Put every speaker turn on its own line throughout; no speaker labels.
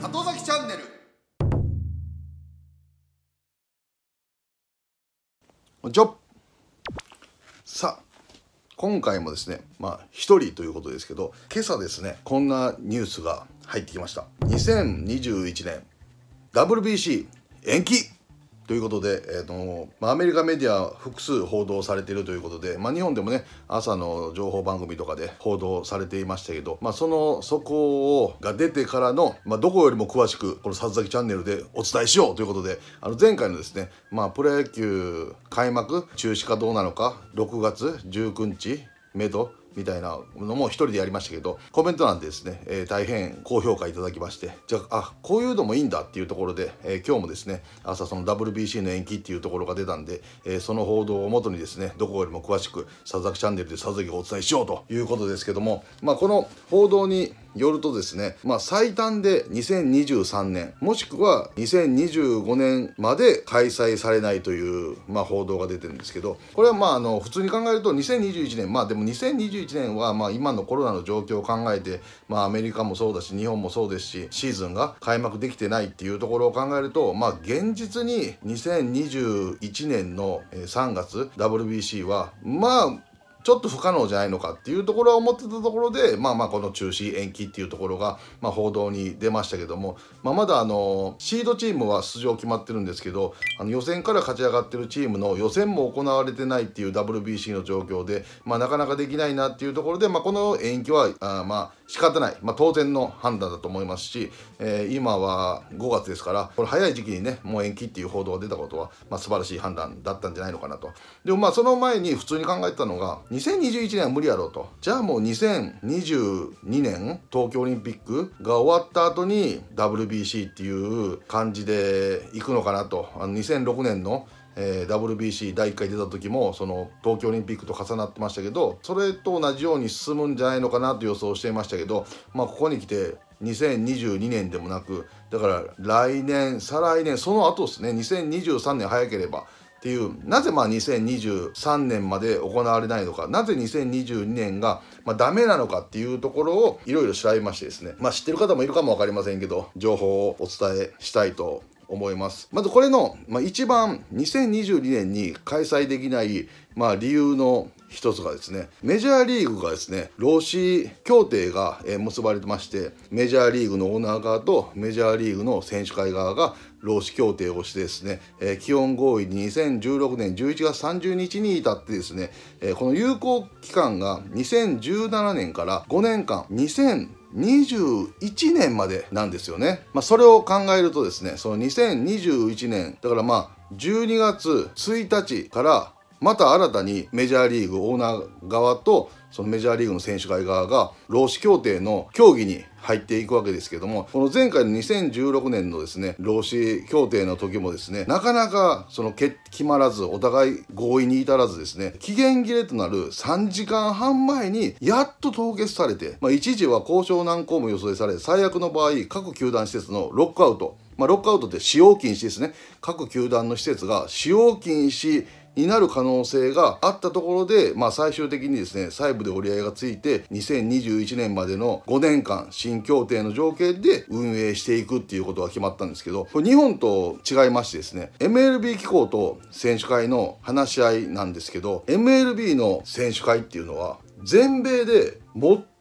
里崎チャンネルこんちさあ今回もですねまあ一人ということですけど今朝ですねこんなニュースが入ってきました2021年 WBC 延期ということで、えーとまあ、アメリカメディア複数報道されているということで、まあ、日本でもね朝の情報番組とかで報道されていましたけど、まあ、そのそこをが出てからの、まあ、どこよりも詳しくこの「さつざきチャンネル」でお伝えしようということであの前回のですね、まあ、プロ野球開幕中止かどうなのか6月19日目とみたいなのも一人でやりましたけどコメント欄でですね、えー、大変高評価いただきましてじゃあこういうのもいいんだっていうところで、えー、今日もですね朝その WBC の延期っていうところが出たんで、えー、その報道をもとにですねどこよりも詳しく佐々木チャンネルで佐々木がお伝えしようということですけどもまあこの報道によるとですね、まあ、最短で2023年もしくは2025年まで開催されないという、まあ、報道が出てるんですけどこれはまああの普通に考えると2021年まあでも2021年はまあ今のコロナの状況を考えて、まあ、アメリカもそうだし日本もそうですしシーズンが開幕できてないっていうところを考えると、まあ、現実に2021年の3月 WBC はまあちょっと不可能じゃないのかっていうところは思ってたところでまあまあこの中止延期っていうところが、まあ、報道に出ましたけども、まあ、まだあのシードチームは出場決まってるんですけどあの予選から勝ち上がってるチームの予選も行われてないっていう WBC の状況で、まあ、なかなかできないなっていうところで、まあ、この延期はあまあ仕方ない、まあ、当然の判断だと思いますし、えー、今は5月ですからこれ早い時期にねもう延期っていう報道が出たことは、まあ、素晴らしい判断だったんじゃないのかなと。でもまあその前に普通に考えたのが2021年は無理やろうとじゃあもう2022年東京オリンピックが終わった後に WBC っていう感じで行くのかなとあの2006年のえー、WBC 第1回出た時もその東京オリンピックと重なってましたけどそれと同じように進むんじゃないのかなと予想していましたけど、まあ、ここに来て2022年でもなくだから来年再来年その後ですね2023年早ければっていうなぜまあ2023年まで行われないのかなぜ2022年がまあダメなのかっていうところをいろいろ調べましてですねまあ知ってる方もいるかも分かりませんけど情報をお伝えしたいと思いますまずこれの、まあ、一番2022年に開催できない、まあ、理由の一つがですね、メジャーリーグがですね、労使協定が結ばれてまして、メジャーリーグのオーナー側とメジャーリーグの選手会側が労使協定をしてですね、えー、基本合意に2016年11月30日に至ってですね、えー、この有効期間が2017年から5年間2021年までなんですよね、まあ、それを考えるとですねその2021年だからまあ12月1日からまた新たにメジャーリーグオーナー側とそのメジャーリーグの選手会側が労使協定の協議に入っていくわけですけどもこの前回の2016年のですね労使協定の時もですねなかなかその決まらずお互い合意に至らずですね期限切れとなる3時間半前にやっと凍結されて、まあ、一時は交渉難航も予想され最悪の場合各球団施設のロックアウトまあ、ロックアウトって使用禁止ですね。各球団の施設が使用禁止になる可能性があったところで、まあ、最終的にですね細部で折り合いがついて2021年までの5年間新協定の条件で運営していくっていうことが決まったんですけどこれ日本と違いましてですね MLB 機構と選手会の話し合いなんですけど MLB の選手会っていうのは全米で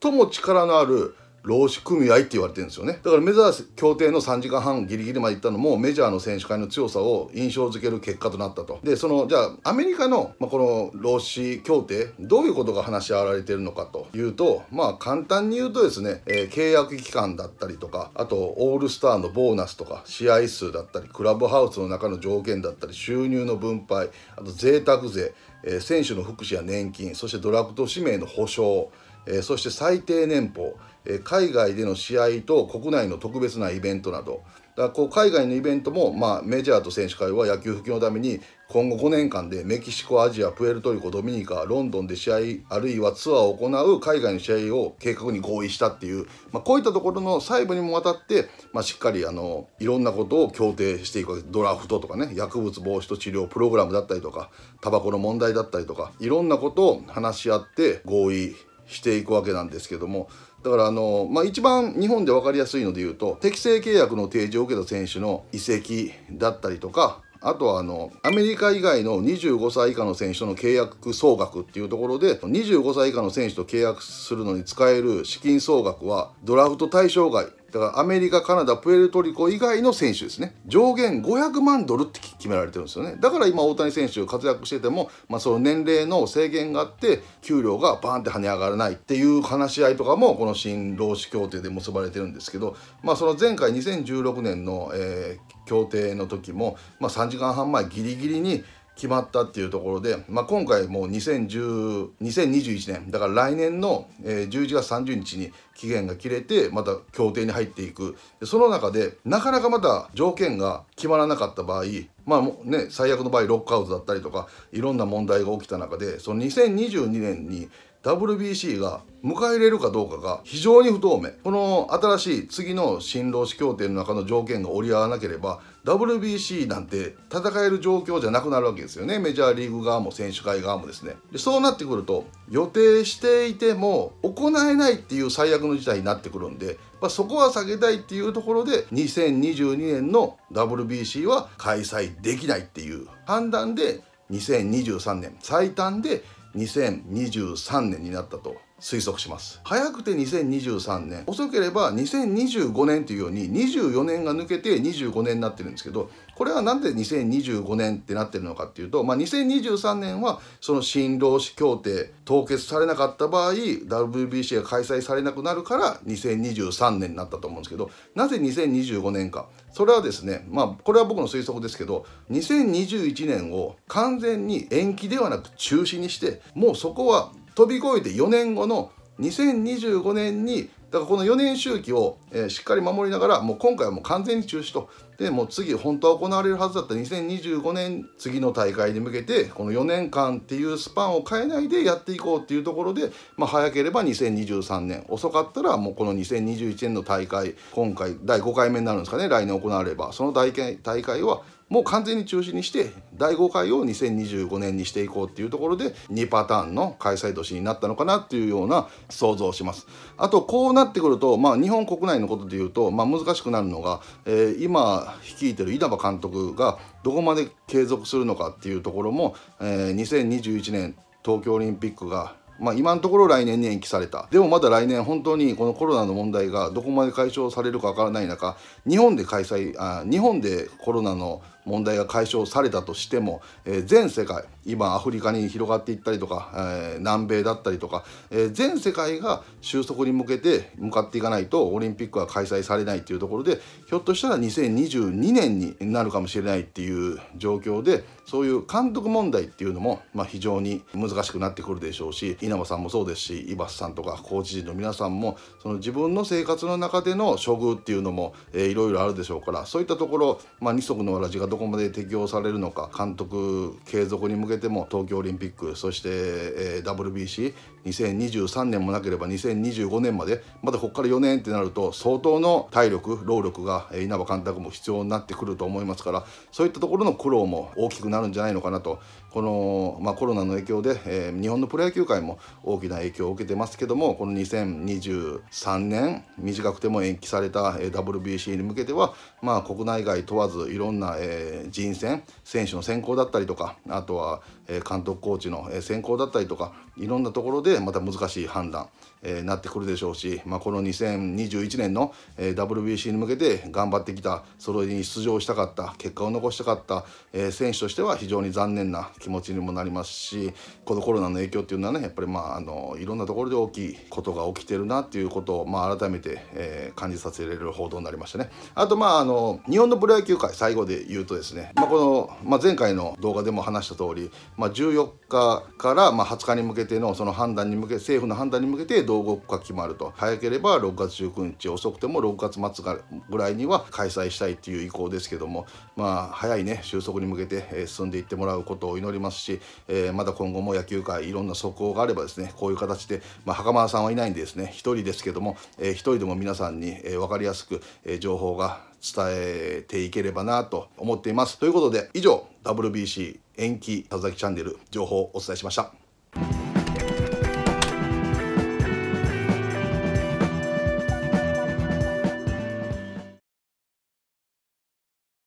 最も力のある労使組合って言われてるんですよねだから目指す協定の3時間半ギリギリまでいったのもメジャーの選手会の強さを印象づける結果となったとでそのじゃあアメリカの、まあ、この労使協定どういうことが話し合われてるのかというとまあ簡単に言うとですね、えー、契約期間だったりとかあとオールスターのボーナスとか試合数だったりクラブハウスの中の条件だったり収入の分配あと贅沢税、えー、選手の福祉や年金そしてドラフト指名の保障えそして最低年俸、え海外での試合と国内の特別なイベントなどだこう海外のイベントも、まあ、メジャーと選手会は野球普及のために今後5年間でメキシコ、アジア、プエルトリコ、ドミニカ、ロンドンで試合あるいはツアーを行う海外の試合を計画に合意したっていう、まあ、こういったところの細部にもわたって、まあ、しっかりあのいろんなことを協定していくドラフトとかね薬物防止と治療プログラムだったりとかタバコの問題だったりとかいろんなことを話し合って合意していくわけなんですけどもだからあの、まあ、一番日本で分かりやすいので言うと適正契約の提示を受けた選手の移籍だったりとかあとはあのアメリカ以外の25歳以下の選手との契約総額っていうところで25歳以下の選手と契約するのに使える資金総額はドラフト対象外だからアメリカカナダプエルトリコ以外の選手ですね上限500万ドルって決められてるんですよねだから今大谷選手活躍してても、まあ、その年齢の制限があって給料がバーンって跳ね上がらないっていう話し合いとかもこの新労使協定で結ばれてるんですけど、まあ、その前回2016年の、えー、協定の時も、まあ、3時間半前ギリギリに決まったっていうところで、まあ、今回もう2 0 2021年だから来年の11月30日に期限が切れてまた協定に入っていくその中でなかなかまた条件が決まらなかった場合まあね最悪の場合ロックアウトだったりとかいろんな問題が起きた中でその2022年に WBC が迎え入れるかどうかが非常に不透明この新しい次の新労使協定の中の条件が折り合わなければ WBC なんて戦える状況じゃなくなるわけですよねメジャーリーグ側も選手会側もですねでそうなってくると予定していても行えないっていう最悪の事態になってくるんで、まあ、そこは避けたいっていうところで2022年の WBC は開催できないっていう判断で2023年最短で2023年になったと推測します早くて2023年遅ければ2025年というように24年が抜けて25年になってるんですけどこれはなんで2025年ってなってるのかっていうと、まあ、2023年はその新労使協定凍結されなかった場合 WBC が開催されなくなるから2023年になったと思うんですけどなぜ2025年かそれはですねまあこれは僕の推測ですけど2021年を完全に延期ではなく中止にしてもうそこは飛び越えて4年後の2025年にだからこの4年周期を、えー、しっかり守りながらもう今回はもう完全に中止とでもう次本当は行われるはずだった2025年次の大会に向けてこの4年間っていうスパンを変えないでやっていこうっていうところで、まあ、早ければ2023年遅かったらもうこの2021年の大会今回第5回目になるんですかね来年行われればその大会大会はもう完全に中止にして第5回を2025年にしていこうっていうところで2パターンの開催年になったのかなっていうような想像をしますあとこうなってくると、まあ、日本国内のことでいうと、まあ、難しくなるのが、えー、今率いてる稲葉監督がどこまで継続するのかっていうところも、えー、2021年東京オリンピックがまあ、今のところ来年に延期されたでもまだ来年本当にこのコロナの問題がどこまで解消されるかわからない中日本で開催あ日本でコロナの問題が解消されたとしても、えー、全世界今アフリカに広がっていったりとか、えー、南米だったりとか、えー、全世界が収束に向けて向かっていかないとオリンピックは開催されないというところでひょっとしたら2022年になるかもしれないっていう状況でそういう監督問題っていうのも、まあ、非常に難しくなってくるでしょうし稲葉さんもそうですし井端さんとかコーチ陣の皆さんもその自分の生活の中での処遇っていうのも、えー、いろいろあるでしょうからそういったところ、まあ、二足のわらじがどどこまで適用されるのか監督継続に向けても東京オリンピックそして、えー、WBC 2023年もなければ2025年までまだここから4年ってなると相当の体力労力が稲葉監督も必要になってくると思いますからそういったところの苦労も大きくなるんじゃないのかなとこの、まあ、コロナの影響で、えー、日本のプロ野球界も大きな影響を受けてますけどもこの2023年短くても延期された、え WBC に向けては、まあ、国内外問わずいろんな、えー、人選選手の選考だったりとかあとは、え監督コーチの選考だったりとかいろんなところでまた難しい判断、えー、なってくるでしょうし、まあ、この2021年の、えー、WBC に向けて頑張ってきたそれに出場したかった結果を残したかった、えー、選手としては非常に残念な気持ちにもなりますしこのコロナの影響っていうのはねやっぱりまああのいろんなところで大きいことが起きてるなっていうことを、まあ、改めて、えー、感じさせられる報道になりましたね。あとまああの日本のプロ野球界最後で言うとですね、まあ、この、まあ、前回の動画でも話した通り、まあ、14日からまあ20日に向けてのその判断断に向け政府の判断に向けて同国が決まると早ければ6月19日遅くても6月末ぐらいには開催したいっていう意向ですけどもまあ早いね収束に向けて進んでいってもらうことを祈りますし、えー、まだ今後も野球界いろんな速報があればですねこういう形で、まあ、袴田さんはいないんでですね1人ですけども、えー、1人でも皆さんに、えー、分かりやすく、えー、情報が伝えていければなと思っています。ということで以上 WBC 延期田崎チャンネル情報をお伝えしました。